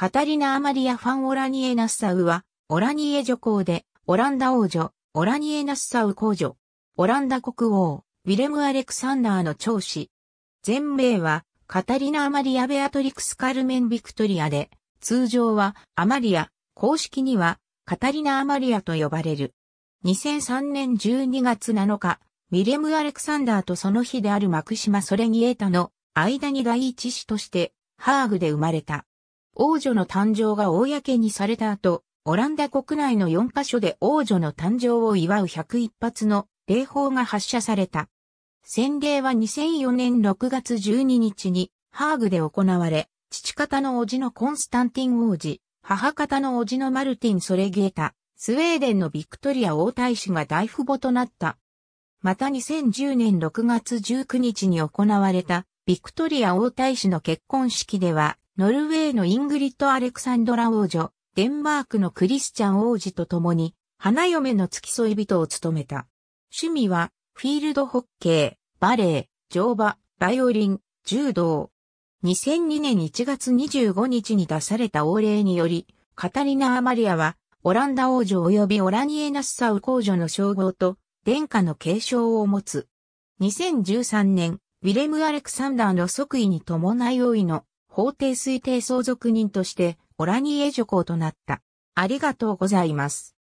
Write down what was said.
カタリナ・アマリア・ファン・オラニエ・ナッサウは、オラニエ女皇で、オランダ王女、オラニエ・ナッサウ皇女、オランダ国王、ウィレム・アレクサンダーの長子。全名は、カタリナ・アマリア・ベアトリクス・カルメン・ビクトリアで、通常は、アマリア、公式には、カタリナ・アマリアと呼ばれる。2003年12月7日、ウィレム・アレクサンダーとその日であるマクシマ・ソレギエータの間に第一子として、ハーグで生まれた。王女の誕生が公にされた後、オランダ国内の4カ所で王女の誕生を祝う101発の礼砲が発射された。宣令は2004年6月12日にハーグで行われ、父方の叔父のコンスタンティン王子、母方の叔父のマルティン・ソレゲータ、スウェーデンのビクトリア王太子が大父母となった。また2010年6月19日に行われたビクトリア王太子の結婚式では、ノルウェーのイングリッド・アレクサンドラ王女、デンマークのクリスチャン王子と共に、花嫁の付き添い人を務めた。趣味は、フィールドホッケー、バレー、乗馬、バイオリン、柔道。2002年1月25日に出された王令により、カタリナ・アマリアは、オランダ王女及びオラニエナッサウ公女の称号と、殿下の継承を持つ。2013年、ウィレム・アレクサンダーの即位に伴い王位の法定推定相続人としてオラニエ女皇となった。ありがとうございます。